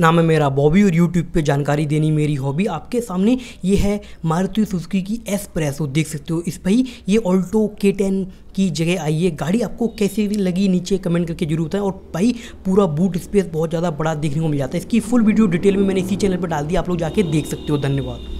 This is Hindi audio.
नाम है मेरा बॉबी और यूट्यूब पे जानकारी देनी मेरी हॉबी आपके सामने ये है मारुति सुजुकी की एस प्रेस देख सकते हो इस भाई ये ऑल्टो के टेन की जगह आई है गाड़ी आपको कैसी लगी नीचे कमेंट करके जरूर बताएं और भाई पूरा बूट स्पेस बहुत ज़्यादा बड़ा देखने को मिल जाता है इसकी फुल वीडियो डिटेल में मैंने इसी चैनल पर डाल दी आप लोग जाके देख सकते हो धन्यवाद